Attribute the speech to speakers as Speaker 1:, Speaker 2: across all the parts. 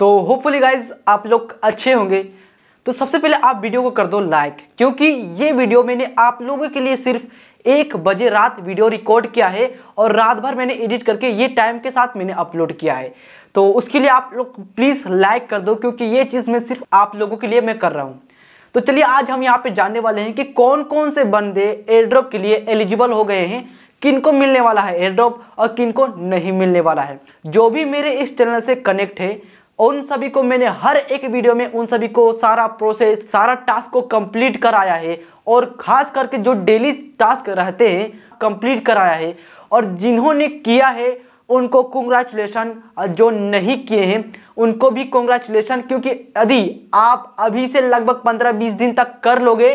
Speaker 1: तो hopefully guys आप लोग अच्छे होंगे तो सबसे पहले आप वीडियो को कर दो लाइक क्योंकि ये वीडियो मैंने आप लोगों के लिए सिर्फ एक बजे रात वीडियो रिकॉर्ड किया है और रात भर मैंने एडिट करके ये टाइम के साथ मैंने अपलोड किया है तो उसके लिए आप लोग प्लीज़ लाइक कर दो क्योंकि ये चीज़ मैं सिर्फ आप लोगों के लिए मैं कर रहा हूँ तो चलिए आज हम यहाँ पे जानने वाले हैं कि कौन कौन से बंदे एयरड्रॉप के लिए एलिजिबल हो गए हैं किनको मिलने वाला है एयरड्रॉप और किनको नहीं मिलने वाला है जो भी मेरे इस चैनल से कनेक्ट है उन सभी को मैंने हर एक वीडियो में उन सभी को सारा प्रोसेस सारा टास्क को कंप्लीट कराया है और खास करके जो डेली टास्क रहते हैं कंप्लीट कराया है और जिन्होंने किया है उनको कॉन्ग्रेचुलेसन जो नहीं किए हैं उनको भी कॉन्ग्रेचुलेसन क्योंकि यदि आप अभी से लगभग पंद्रह बीस दिन तक कर लोगे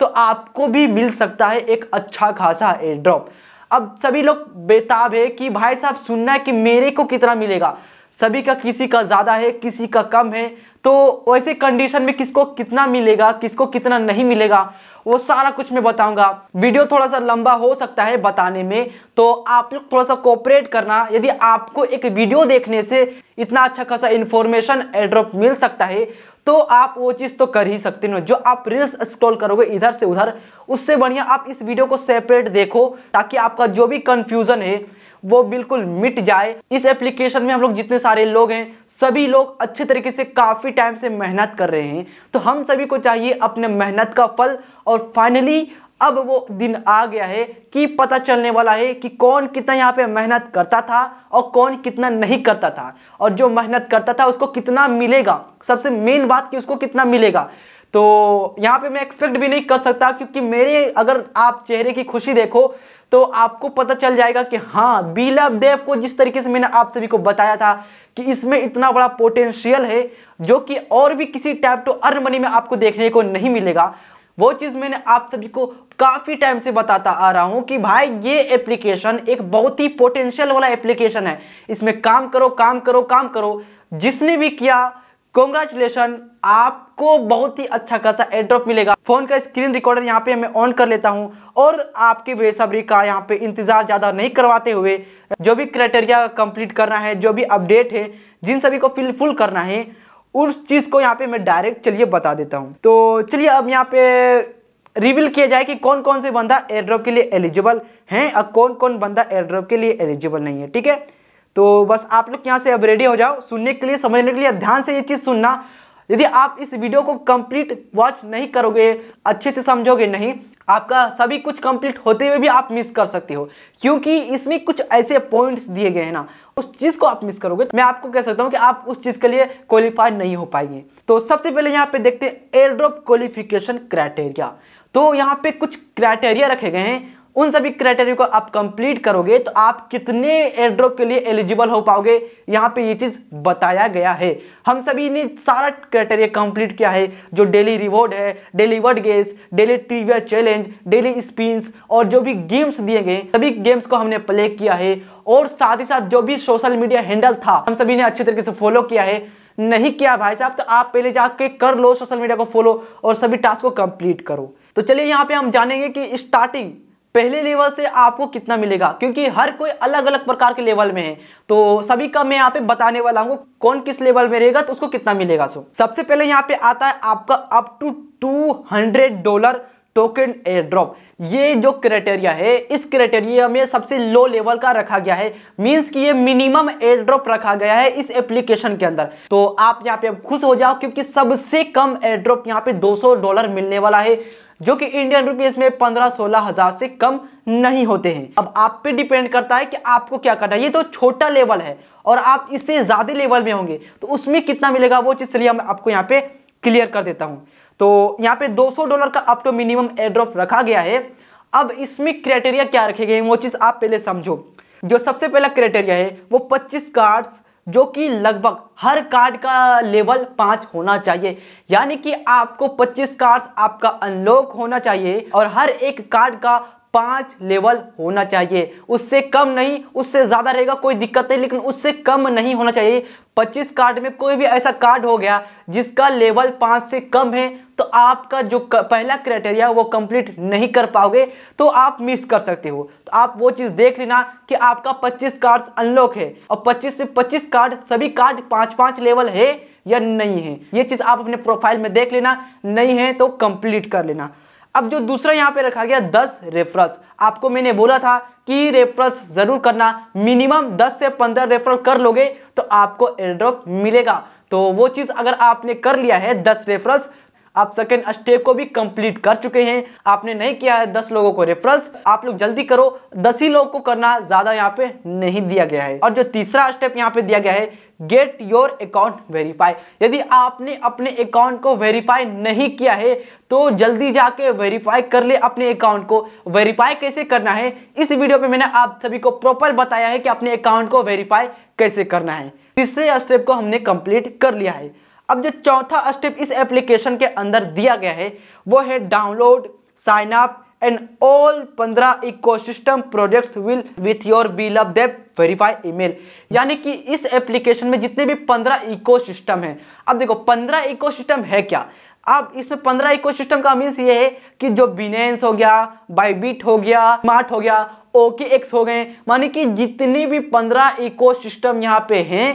Speaker 1: तो आपको भी मिल सकता है एक अच्छा खासा एयर ड्रॉप अब सभी लोग बेताब है कि भाई साहब सुनना है कि मेरे को कितना मिलेगा सभी का किसी का ज़्यादा है किसी का कम है तो वैसे कंडीशन में किसको कितना मिलेगा किसको कितना नहीं मिलेगा वो सारा कुछ मैं बताऊंगा वीडियो थोड़ा सा लंबा हो सकता है बताने में तो आप लोग थोड़ा सा कोऑपरेट करना यदि आपको एक वीडियो देखने से इतना अच्छा खासा इन्फॉर्मेशन एड्रॉप मिल सकता है तो आप वो चीज़ तो कर ही सकते हो जो आप रील्स स्क्रॉल करोगे इधर से उधर उससे बढ़िया आप इस वीडियो को सेपरेट देखो ताकि आपका जो भी कन्फ्यूज़न है वो बिल्कुल मिट जाए इस एप्लीकेशन में हम लोग जितने सारे लोग हैं सभी लोग अच्छे तरीके से काफ़ी टाइम से मेहनत कर रहे हैं तो हम सभी को चाहिए अपने मेहनत का फल और फाइनली अब वो दिन आ गया है कि पता चलने वाला है कि कौन कितना यहाँ पे मेहनत करता था और कौन कितना नहीं करता था और जो मेहनत करता था उसको कितना मिलेगा सबसे मेन बात कि उसको कितना मिलेगा तो यहाँ पे मैं एक्सपेक्ट भी नहीं कर सकता क्योंकि मेरे अगर आप चेहरे की खुशी देखो तो आपको पता चल जाएगा कि हाँ बीला देव को जिस तरीके से मैंने आप सभी को बताया था कि इसमें इतना बड़ा पोटेंशियल है जो कि और भी किसी टाइप टू अर्न मनी में आपको देखने को नहीं मिलेगा वो चीज़ मैंने आप सभी को काफ़ी टाइम से बताता आ रहा हूँ कि भाई ये एप्लीकेशन एक बहुत ही पोटेंशियल वाला एप्लीकेशन है इसमें काम करो काम करो काम करो जिसने भी किया कॉन्ग्रेचुलेसन आपको बहुत ही अच्छा खासा एड्रॉप मिलेगा फोन का स्क्रीन रिकॉर्डर यहाँ पे मैं ऑन कर लेता हूँ और आपकी बेसब्री का यहाँ पे इंतजार ज़्यादा नहीं करवाते हुए जो भी क्राइटेरिया कंप्लीट करना है जो भी अपडेट है जिन सभी को फिलफुल करना है उस चीज़ को यहाँ पे मैं डायरेक्ट चलिए बता देता हूँ तो चलिए अब यहाँ पे रिवील किया जाए कि कौन कौन से बंदा एयर ड्रॉप के लिए एलिजिबल है और कौन कौन बंदा एयर ड्रॉप के लिए एलिजिबल नहीं है ठीक है तो बस आप लोग यहाँ से अब रेडी हो जाओ सुनने के लिए समझने के लिए ध्यान से ये चीज़ सुनना यदि आप इस वीडियो को कंप्लीट वॉच नहीं करोगे अच्छे से समझोगे नहीं आपका सभी कुछ कंप्लीट होते हुए भी आप मिस कर सकते हो क्योंकि इसमें कुछ ऐसे पॉइंट्स दिए गए हैं ना उस चीज़ को आप मिस करोगे मैं आपको कह सकता हूँ कि आप उस चीज़ के लिए क्वालिफाइड नहीं हो पाएंगे तो सबसे पहले यहाँ पे देखते हैं एयर ड्रॉप क्वालिफिकेशन क्राइटेरिया तो यहाँ पे कुछ क्राइटेरिया रखे गए हैं उन सभी क्राइटेरिया को आप कंप्लीट करोगे तो आप कितने एयरड्रॉप के लिए एलिजिबल हो पाओगे यहाँ पे ये चीज़ बताया गया है हम सभी ने सारा क्राइटेरिया कंप्लीट किया है जो डेली रिवॉर्ड है daily word guess daily trivia challenge daily spins और जो भी गेम्स दिए गए सभी गेम्स को हमने प्ले किया है और साथ ही साथ जो भी सोशल मीडिया हैंडल था हम सभी ने अच्छे तरीके से फॉलो किया है नहीं किया भाई साहब तो आप पहले जाके कर लो सोशल मीडिया को फॉलो और सभी टास्क को कंप्लीट करो तो चलिए यहाँ पे हम जानेंगे कि स्टार्टिंग पहले लेवल से आपको कितना मिलेगा क्योंकि हर कोई अलग अलग प्रकार के लेवल में है तो सभी का मैं यहाँ पे बताने वाला हूँ कौन किस लेवल में रहेगा तो उसको कितना मिलेगा सो सबसे पहले यहाँ पे आता है आपका up to two hundred dollar token airdrop ये जो क्राइटेरिया है इस क्राइटेरिया में सबसे लो लेवल का रखा गया है मींस कि ये मिनिमम एयर ड्रॉप रखा गया है इस एप्लीकेशन के अंदर तो आप यहाँ पे अब खुश हो जाओ क्योंकि सबसे कम एयर ड्रॉप यहाँ पे 200 डॉलर मिलने वाला है जो कि इंडियन रुपीज में पंद्रह सोलह हजार से कम नहीं होते हैं अब आप पे डिपेंड करता है कि आपको क्या करना है ये तो छोटा लेवल है और आप इससे ज़्यादा लेवल में होंगे तो उसमें कितना मिलेगा वो चीज़ चलिए मैं आपको यहाँ पे क्लियर कर देता हूँ तो यहाँ पे 200 डॉलर का अपटो मिनिमम एड्रॉप रखा गया है अब इसमें क्राइटेरिया क्या रखे गए वो चीज़ आप पहले समझो जो सबसे पहला क्राइटेरिया है वो पच्चीस कार्ड्स जो कि लगभग हर कार्ड का लेवल पाँच होना चाहिए यानी कि आपको 25 कार्ड्स आपका अनलॉक होना चाहिए और हर एक कार्ड का पाँच लेवल होना चाहिए उससे कम नहीं उससे ज़्यादा रहेगा कोई दिक्कत नहीं लेकिन उससे कम नहीं होना चाहिए 25 कार्ड में कोई भी ऐसा कार्ड हो गया जिसका लेवल पाँच से कम है तो आपका जो पहला क्राइटेरिया वो कंप्लीट नहीं कर पाओगे तो आप मिस कर सकते हो तो आप वो चीज़ देख लेना कि आपका 25 कार्ड्स अनलॉक है और 25 में 25 कार्ड सभी कार्ड पाँच पाँच लेवल है या नहीं है ये चीज़ आप अपने प्रोफाइल में देख लेना नहीं है तो कंप्लीट कर लेना अब जो दूसरा यहाँ पे रखा गया दस रेफरल्स आपको मैंने बोला था कि रेफरल्स जरूर करना मिनिमम दस से पंद्रह रेफरल कर लोगे तो आपको एयरड्रॉप मिलेगा तो वो चीज़ अगर आपने कर लिया है दस रेफरल्स आप सेकेंड स्टेप को भी कंप्लीट कर चुके हैं आपने नहीं किया है दस लोगों को रेफरेंस आप लोग जल्दी करो दस ही लोगों को करना ज्यादा यहाँ पे नहीं दिया गया है और जो तीसरा स्टेप यहाँ पे दिया गया है गेट योर अकाउंट वेरीफाई यदि आपने अपने अकाउंट को वेरीफाई नहीं किया है तो जल्दी जाके वेरीफाई कर ले अपने अकाउंट को वेरीफाई कैसे करना है इस वीडियो पे मैंने आप सभी को प्रॉपर बताया है कि अपने अकाउंट को वेरीफाई कैसे करना है तीसरे स्टेप को हमने कंप्लीट कर लिया है अब जो चौथा स्टेप इस एप्लीकेशन के अंदर दिया गया है वो है download sign up and all पंद्रह ecosystem projects will with your B love dapp verify email यानी कि इस एप्लीकेशन में जितने भी पंद्रह इकोसिस्टम हैं अब देखो पंद्रह इकोसिस्टम है क्या अब इसमें पंद्रह इकोसिस्टम का मीन्स ये है कि जो बिनेंस हो गया बाईबीट हो गया मार्ट हो गया ओके एक्स हो गए मानी कि जितने भी पंद्रह इकोसिस्टम यहाँ पे हैं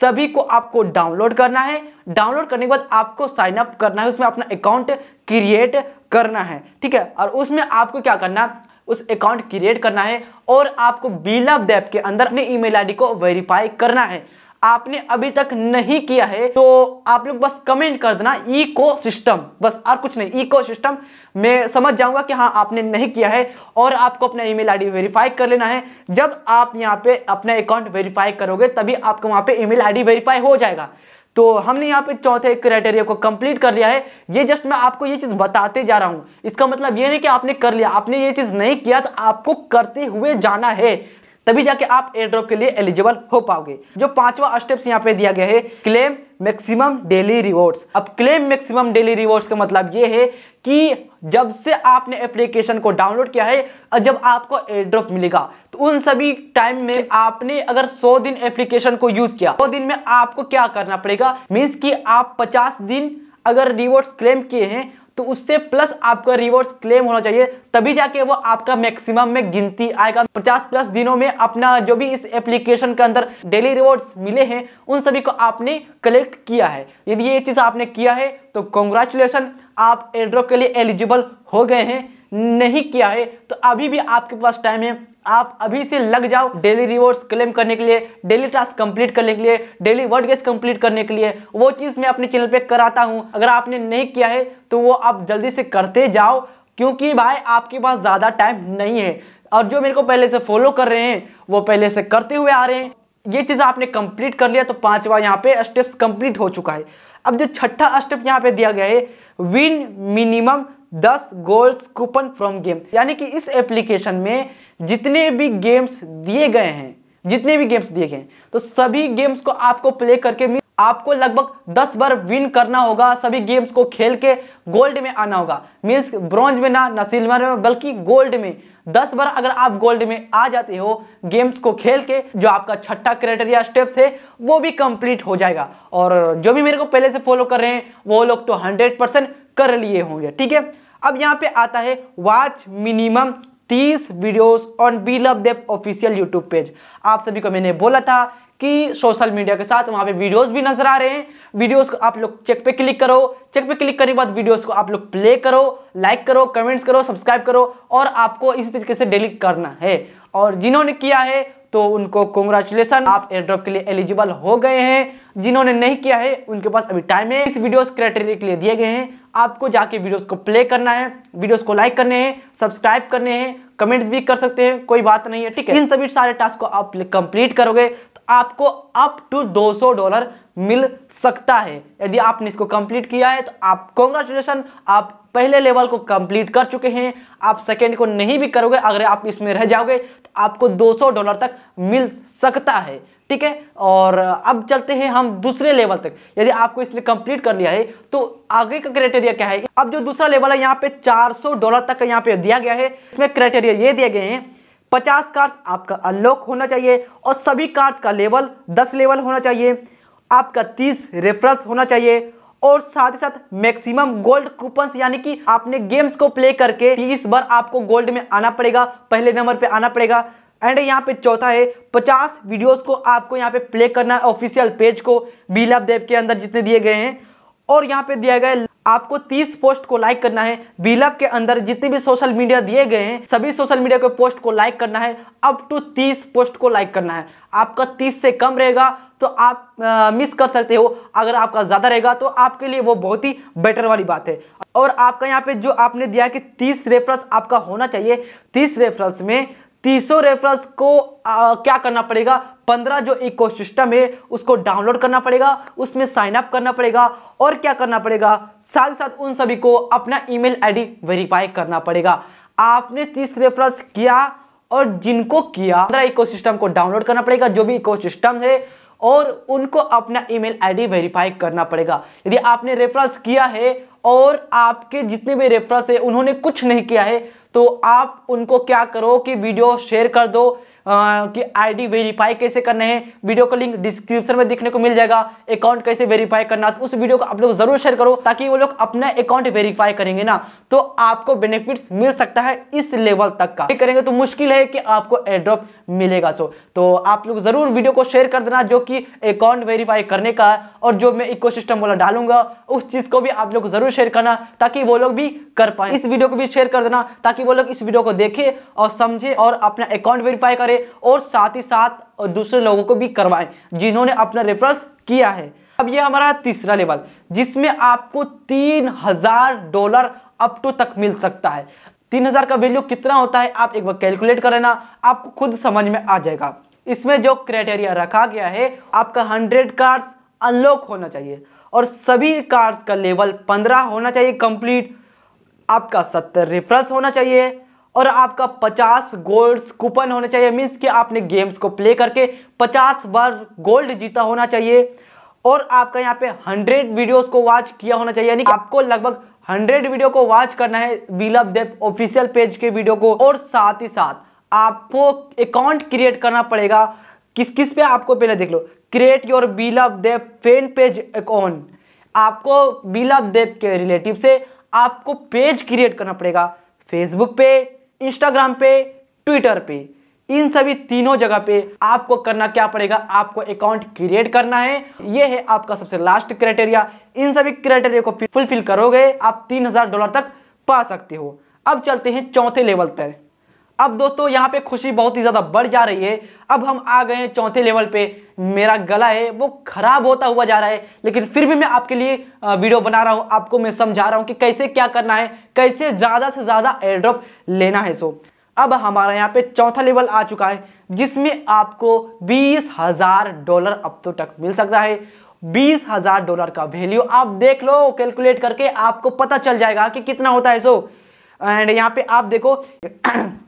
Speaker 1: सभी को आपको डाउनलोड करना है डाउनलोड करने के बाद आपको साइन अप करना है उसमें अपना अकाउंट क्रिएट करना है ठीक है और उसमें आपको क्या करना उस अकाउंट क्रिएट करना है और आपको बिल ऑफ के अंदर अपने ईमेल आईडी को वेरीफाई करना है आपने अभी तक नहीं किया है तो आप लोग बस कमेंट कर देना इको सिस्टम बस और कुछ नहीं इको सिस्टम मैं समझ जाऊंगा कि हाँ आपने नहीं किया है और आपको अपना ईमेल आईडी वेरीफाई कर लेना है जब आप यहाँ पे अपना अकाउंट वेरीफाई करोगे तभी आपको वहां पे ईमेल आईडी वेरीफाई हो जाएगा तो हमने यहाँ पे चौथे क्राइटेरिया को कंप्लीट कर लिया है ये जस्ट मैं आपको ये चीज़ बताते जा रहा हूँ इसका मतलब ये नहीं कि आपने कर लिया आपने ये चीज़ नहीं किया तो आपको करते हुए जाना है तभी जाके आप एयर ड्रॉप के लिए एलिजिबल हो पाओगे जो पांचवा स्टेप यहाँ पे दिया गया है क्लेम मैक्सिमम डेली रिवॉर्ड्स अब क्लेम मैक्सिमम डेली रिवॉर्ड्स का मतलब ये है कि जब से आपने एप्लीकेशन को डाउनलोड किया है और जब आपको एयर ड्रॉप मिलेगा तो उन सभी टाइम में आपने अगर 100 दिन एप्लीकेशन को यूज किया 100 दिन में आपको क्या करना पड़ेगा मीन्स कि आप 50 दिन अगर रिवॉर्ड्स क्लेम किए हैं तो उससे प्लस आपका रिवॉर्ड्स क्लेम होना चाहिए तभी जाके वो आपका मैक्सिमम में गिनती आएगा 50 प्लस दिनों में अपना जो भी इस एप्लीकेशन के अंदर डेली रिवॉर्ड्स मिले हैं उन सभी को आपने कलेक्ट किया है यदि ये चीज़ आपने किया है तो कॉन्ग्रेचुलेसन आप एड्रो के लिए एलिजिबल हो गए हैं नहीं किया है तो अभी भी आपके पास टाइम है आप अभी से लग जाओ डेली रिवॉर्ड्स क्लेम करने के लिए डेली टास्क कंप्लीट करने के लिए डेली वर्ड गेस कंप्लीट करने के लिए वो चीज़ मैं अपने चैनल पे कराता हूँ अगर आपने नहीं किया है तो वो आप जल्दी से करते जाओ क्योंकि भाई आपके पास ज़्यादा टाइम नहीं है और जो मेरे को पहले से फॉलो कर रहे हैं वो पहले से करते हुए आ रहे हैं ये चीज़ आपने कंप्लीट कर लिया तो पांचवा यहाँ पे स्टेप्स कंप्लीट हो चुका है अब जो छठा स्टेप यहाँ पे दिया गया है विन मिनिमम दस गोल्स कूपन फ्रॉम गेम यानी कि इस एप्लीकेशन में जितने भी गेम्स दिए गए हैं जितने भी गेम्स दिए गए तो सभी गेम्स को आपको प्ले करके आपको लगभग 10 बार विन करना होगा सभी गेम्स को खेल के गोल्ड में आना होगा मीन्स ब्रॉन्ज में ना ना सिल्वर में बल्कि गोल्ड में 10 बार अगर आप गोल्ड में आ जाते हो गेम्स को खेल के जो आपका छठा क्रेटेरिया स्टेप्स है वो भी कंप्लीट हो जाएगा और जो भी मेरे को पहले से फॉलो कर रहे हैं वो लोग तो हंड्रेड परसेंट कर लिए होंगे ठीक है अब यहाँ पे आता है वॉच मिनिमम तीस videos on B love dapp official YouTube page आप सभी को मैंने बोला था कि सोशल मीडिया के साथ वहाँ पे वीडियोस भी नजर आ रहे हैं वीडियोस को आप लोग चेक पे क्लिक करो चेक पे क्लिक करने के बाद वीडियोस को आप लोग प्ले करो लाइक करो कमेंट्स करो सब्सक्राइब करो और आपको इसी तरीके से डेली करना है और जिन्होंने किया है तो उनको कॉन्ग्रेचुलेसन आप एयरड्रॉप के लिए एलिजिबल हो गए हैं जिन्होंने नहीं किया है उनके पास अभी टाइम है इस वीडियोस क्राइटेरिया के लिए दिए गए हैं आपको जाके वीडियोस को प्ले करना है वीडियोस को लाइक करने हैं सब्सक्राइब करने हैं कमेंट्स भी कर सकते हैं कोई बात नहीं है ठीक है इन सभी सारे टास्क को आप कंप्लीट करोगे तो आपको अप टू दो डॉलर मिल सकता है यदि आपने इसको कंप्लीट किया है तो आप कॉन्ग्रेचुलेसन आप पहले लेवल को कंप्लीट कर चुके हैं आप सेकेंड को नहीं भी करोगे अगर आप इसमें रह जाओगे तो आपको 200 डॉलर तक मिल सकता है ठीक है और अब चलते हैं हम दूसरे लेवल तक यदि आपको इसलिए कंप्लीट कर लिया है तो आगे का क्राइटेरिया क्या है अब जो दूसरा लेवल है यहाँ पे 400 डॉलर तक यहाँ पे दिया गया है इसमें क्राइटेरिया ये दिए गए हैं 50 कार्ड्स आपका अनलॉक होना चाहिए और सभी कार्ड्स का लेवल 10 लेवल होना चाहिए आपका 30 रेफरेंस होना चाहिए और साथ ही साथ मैक्सिमम गोल्ड कूपन यानी कि आपने गेम्स को प्ले करके तीस बार आपको गोल्ड में आना पड़ेगा पहले नंबर पे आना पड़ेगा एंड यहाँ पे चौथा है 50 वीडियोस को आपको यहाँ पे प्ले करना है ऑफिशियल पेज को बीलाब देव के अंदर जितने दिए गए हैं और यहाँ पे दिया गया आपको 30 पोस्ट को लाइक करना है बीलब के अंदर जितने भी सोशल मीडिया दिए गए हैं सभी सोशल मीडिया के पोस्ट को लाइक करना है अप टू तीस पोस्ट को लाइक करना है आपका तीस से कम रहेगा तो आप आ, मिस कर सकते हो अगर आपका ज़्यादा रहेगा तो आपके लिए वो बहुत ही बेटर वाली बात है और आपका यहाँ पे जो आपने दिया कि तीस रेफरेंस आपका होना चाहिए तीस रेफरेंस में तीसों रेफरेंस को आ, क्या करना पड़ेगा पंद्रह जो इको सिस्टम है उसको डाउनलोड करना पड़ेगा उसमें साइन अप करना पड़ेगा और क्या करना पड़ेगा साथ साथ उन सभी को अपना ईमेल आईडी वेरीफाई करना पड़ेगा आपने तीस रेफरेंस किया और जिनको किया पंद्रह इको सिस्टम को डाउनलोड करना पड़ेगा जो भी इको सिस्टम है और उनको अपना ईमेल आईडी वेरीफाई करना पड़ेगा यदि आपने रेफरेंस किया है और आपके जितने भी रेफरेंस है उन्होंने कुछ नहीं किया है तो आप उनको क्या करो कि वीडियो शेयर कर दो कि आईडी वेरीफाई कैसे करने हैं वीडियो का लिंक डिस्क्रिप्शन में देखने को मिल जाएगा अकाउंट कैसे वेरीफाई करना तो उस वीडियो को आप लोग जरूर शेयर करो ताकि वो लोग अपना अकाउंट वेरीफाई करेंगे ना तो आपको बेनिफिट्स मिल सकता है इस लेवल तक का करेंगे तो मुश्किल है कि आपको एड्रॉप मिलेगा सो तो आप लोग जरूर वीडियो को शेयर कर देना जो कि अकाउंट वेरीफाई करने का है और जो मैं इको वाला डालूंगा उस चीज को भी आप लोग जरूर शेयर करना ताकि वो लोग भी कर पाए इस वीडियो को भी शेयर कर देना ताकि वो लोग इस वीडियो को देखे और समझे और अपना अकाउंट वेरीफाई करे करें और साथ ही साथ दूसरे लोगों को भी करवाएं जिन्होंने अपना रेफरल्स किया है अब ये हमारा तीसरा लेवल जिसमें आपको तीन हजार डॉलर अप टू तक मिल सकता है तीन हजार का वैल्यू कितना होता है आप एक बार कैलकुलेट कर लेना आपको खुद समझ में आ जाएगा इसमें जो क्राइटेरिया रखा गया है आपका हंड्रेड कार्ड्स अनलॉक होना चाहिए और सभी कार्ड्स का लेवल पंद्रह होना चाहिए कंप्लीट आपका सत्तर रेफरेंस होना चाहिए और आपका 50 गोल्ड कूपन होना चाहिए मीन्स कि आपने गेम्स को प्ले करके 50 बार गोल्ड जीता होना चाहिए और आपका यहाँ पे 100 वीडियोस को वॉच किया होना चाहिए यानी कि आपको लगभग 100 वीडियो को वॉच करना है वीलअप देव ऑफिशियल पेज के वीडियो को और साथ ही साथ आपको अकाउंट क्रिएट करना पड़ेगा किस किस पे आपको पहले देख लो create your B love dapp fan page account आपको बिलब देव के रिलेटिव से आपको पेज क्रिएट करना पड़ेगा फेसबुक पे इंस्टाग्राम पे ट्विटर पे इन सभी तीनों जगह पे आपको करना क्या पड़ेगा आपको अकाउंट क्रिएट करना है ये है आपका सबसे लास्ट क्राइटेरिया इन सभी क्राइटेरिया को फुलफिल करोगे आप तीन हजार डॉलर तक पा सकते हो अब चलते हैं चौथे लेवल पर अब दोस्तों यहाँ पे खुशी बहुत ही ज़्यादा बढ़ जा रही है अब हम आ गए हैं चौथे लेवल पे मेरा गला है वो ख़राब होता हुआ जा रहा है लेकिन फिर भी मैं आपके लिए वीडियो बना रहा हूँ आपको मैं समझा रहा हूँ कि कैसे क्या करना है कैसे ज़्यादा से ज़्यादा एयरड्रॉप लेना है सो अब हमारा यहाँ पे चौथा लेवल आ चुका है जिसमें आपको बीस हज़ार डॉलर अब तो तक मिल सकता है बीस हज़ार डॉलर का वैल्यू आप देख लो कैलकुलेट करके आपको पता चल जाएगा कि कितना होता है सो एंड यहाँ पे आप देखो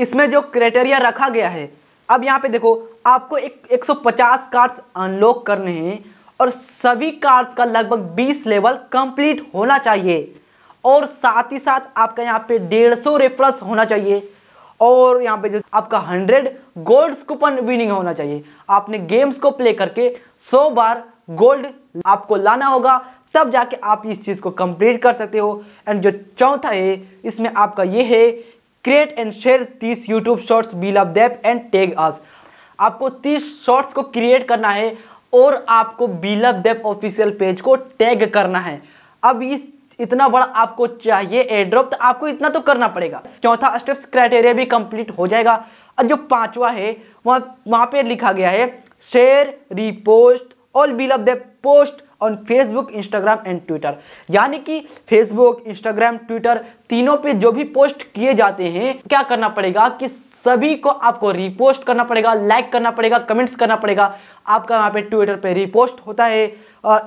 Speaker 1: इसमें जो क्राइटेरिया रखा गया है अब यहाँ पे देखो आपको एक 150 कार्ड्स अनलॉक करने हैं और सभी कार्ड्स का लगभग 20 लेवल कंप्लीट होना चाहिए और साथ ही साथ आपका यहाँ पे 150 रेफरस होना चाहिए और यहाँ पे जो आपका 100 गोल्ड कूपन विनिंग होना चाहिए आपने गेम्स को प्ले करके 100 बार गोल्ड आपको लाना होगा तब जाके आप इस चीज़ को कंप्लीट कर सकते हो एंड जो चौथा है इसमें आपका ये है क्रिएट एंड शेयर तीस YouTube shorts B love dapp and tag us आपको तीस शॉर्ट्स को क्रिएट करना है और आपको लव देव ऑफिशियल पेज को टैग करना है अब इस इतना बड़ा आपको चाहिए एड्रॉप तो आपको इतना तो करना पड़ेगा चौथा स्टेप्स क्राइटेरिया भी कंप्लीट हो जाएगा और जो पांचवा है वहाँ वहाँ पे लिखा गया है share repost all love dapp post on Facebook Instagram and Twitter यानी कि फेसबुक इंस्टाग्राम ट्विटर तीनों पे जो भी पोस्ट किए जाते हैं क्या करना पड़ेगा कि सभी को आपको रिपोस्ट करना पड़ेगा लाइक करना पड़ेगा कमेंट्स करना पड़ेगा आपका वहाँ पे ट्विटर पे रिपोस्ट होता है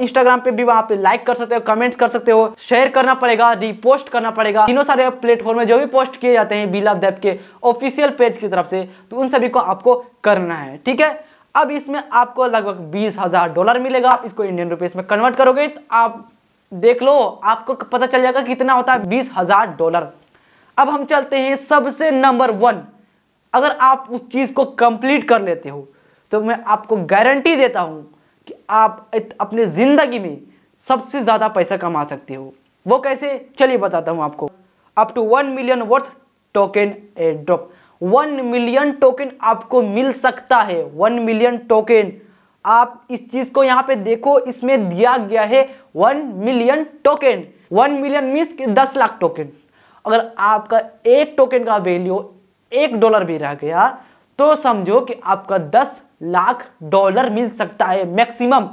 Speaker 1: इंस्टाग्राम पे भी वहाँ पे लाइक कर सकते हो कमेंट्स कर सकते हो शेयर करना पड़ेगा रिपोस्ट करना पड़ेगा तीनों सारे प्लेटफॉर्म में जो भी पोस्ट किए जाते हैं बिल ऑफ के ऑफिशियल पेज की तरफ से तो उन सभी को आपको करना है ठीक है अब इसमें आपको लगभग बीस हजार डॉलर मिलेगा आप इसको इंडियन रुपीस में कन्वर्ट करोगे तो आप देख लो आपको पता चल जाएगा कितना होता है बीस हजार डॉलर अब हम चलते हैं सबसे नंबर वन अगर आप उस चीज़ को कंप्लीट कर लेते हो तो मैं आपको गारंटी देता हूँ कि आप अपने ज़िंदगी में सबसे ज़्यादा पैसा कमा सकते हो वो कैसे चलिए बताता हूँ आपको up to one million worth token airdrop one million token आपको मिल सकता है वन मिलियन टोकन आप इस चीज को यहाँ पे देखो इसमें दिया गया है one million token one million means दस लाख टोकन अगर आपका एक टोकन का वैल्यू एक डॉलर भी रह गया तो समझो कि आपका दस लाख डॉलर मिल सकता है मैक्सिमम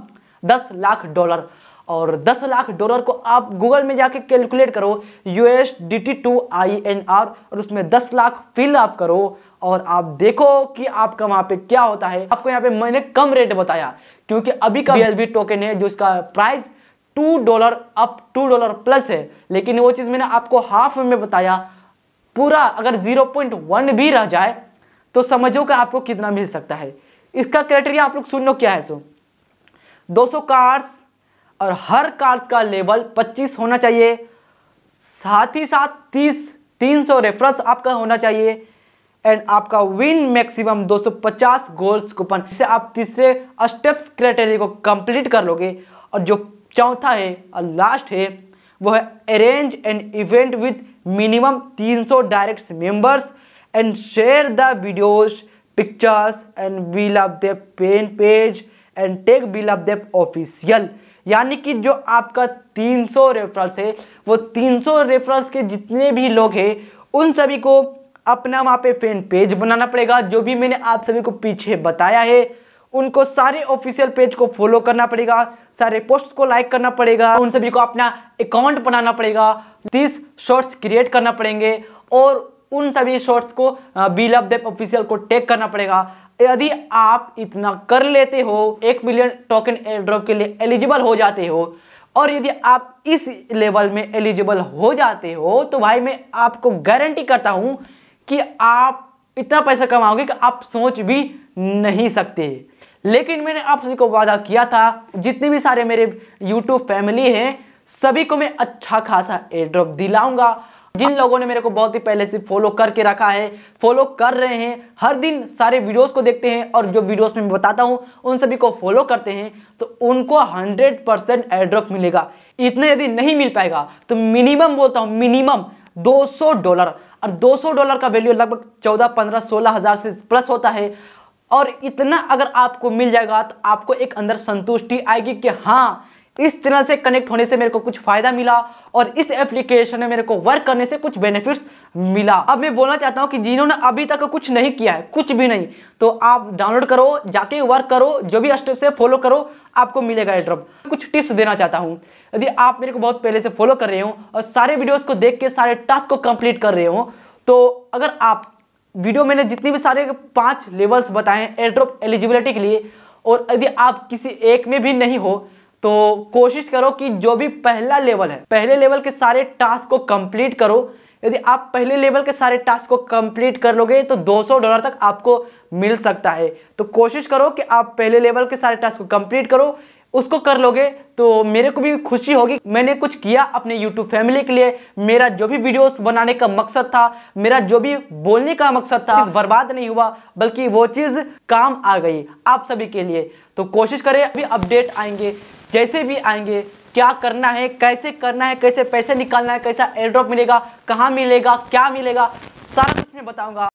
Speaker 1: दस लाख डॉलर और 10 लाख डॉलर को आप गूगल में जाके कैलकुलेट करो U S D T to I N R और उसमें 10 लाख फिल आप करो और आप देखो कि आपका वहां पे क्या होता है आपको यहाँ पे मैंने कम रेट बताया क्योंकि अभी का एल टोकन है जो इसका price two dollar up to dollar plus है लेकिन वो चीज़ मैंने आपको हाफ में बताया पूरा अगर 0.1 भी रह जाए तो समझो कि आपको कितना मिल सकता है इसका क्राइटेरिया आप लोग सुन लो क्या है सो 200 कार्स और हर कार्स का लेवल 25 होना चाहिए साथ ही साथ 30 300 रेफरेंस आपका होना चाहिए एंड आपका विन मैक्सिमम 250 गोल्स कूपन जिससे आप तीसरे स्टेप्स क्राइटेरिया को कंप्लीट कर लोगे और जो चौथा है और लास्ट है वो है arrange and event with minimum 300 direct members and share the videos pictures and bill of the pen page and take bill of the official यानी कि जो आपका 300 सौ रेफरल्स है वो 300 सौ रेफरल्स के जितने भी लोग हैं उन सभी को अपना वहाँ पे फैन पेज बनाना पड़ेगा जो भी मैंने आप सभी को पीछे बताया है उनको सारे ऑफिशियल पेज को फॉलो करना पड़ेगा सारे पोस्ट को लाइक करना पड़ेगा उन सभी को अपना अकाउंट बनाना पड़ेगा तीस शॉर्ट्स क्रिएट करना पड़ेंगे और उन सभी शॉर्ट्स को बी लव देव ऑफिशियल को टैग करना पड़ेगा यदि आप इतना कर लेते हो एक मिलियन टोकन एयरड्रॉप के लिए एलिजिबल हो जाते हो और यदि आप इस लेवल में एलिजिबल हो जाते हो तो भाई मैं आपको गारंटी करता हूं कि आप इतना पैसा कमाओगे कि आप सोच भी नहीं सकते लेकिन मैंने आप सभी को वादा किया था जितने भी सारे मेरे यूट्यूब फैमिली हैं सभी को मैं अच्छा खासा एयरड्रॉप दिलाऊंगा जिन लोगों ने मेरे को बहुत ही पहले से फॉलो करके रखा है फॉलो कर रहे हैं हर दिन सारे वीडियोस को देखते हैं और जो वीडियोस में मैं बताता हूं उन सभी को फॉलो करते हैं तो उनको हंड्रेड परसेंट एड्रॉप मिलेगा इतने यदि नहीं मिल पाएगा तो मिनिमम बोलता हूँ मिनिमम 200 डॉलर और 200 डॉलर का वैल्यू लगभग चौदह पंद्रह सोलह से प्लस होता है और इतना अगर आपको मिल जाएगा तो आपको एक अंदर संतुष्टि आएगी कि हाँ इस तरह से कनेक्ट होने से मेरे को कुछ फायदा मिला और इस एप्लीकेशन में मेरे को वर्क करने से कुछ बेनिफिट्स मिला अब मैं बोलना चाहता हूँ कि जिन्होंने अभी तक कुछ नहीं किया है कुछ भी नहीं तो आप डाउनलोड करो जाके वर्क करो जो भी स्टेप से फॉलो करो आपको मिलेगा एड्रॉप कुछ टिप्स देना चाहता हूँ यदि आप मेरे को बहुत पहले से फॉलो कर रहे हो और सारे वीडियोज़ को देख के सारे टास्क को कंप्लीट कर रहे हो तो अगर आप वीडियो मैंने जितने भी सारे पांच लेवल्स बताए हैं एड्रॉप एलिजिबिलिटी के लिए और यदि आप किसी एक में भी नहीं हो तो कोशिश करो कि जो भी पहला लेवल है पहले लेवल के सारे टास्क को कंप्लीट करो यदि आप पहले लेवल के सारे टास्क को कंप्लीट कर लोगे तो 200 डॉलर तक आपको मिल सकता है तो कोशिश करो कि आप पहले लेवल के सारे टास्क को कंप्लीट करो उसको कर लोगे तो मेरे को भी खुशी होगी मैंने कुछ किया अपने YouTube फैमिली के लिए मेरा जो भी वीडियोस बनाने का मकसद था मेरा जो भी बोलने का मकसद था बर्बाद नहीं हुआ बल्कि वो चीज़ काम आ गई आप सभी के लिए तो कोशिश करें अभी अपडेट आएंगे जैसे भी आएंगे क्या करना है कैसे करना है कैसे पैसे निकालना है कैसा एयर ड्रॉप मिलेगा कहाँ मिलेगा क्या मिलेगा सारा कुछ मैं बताऊंगा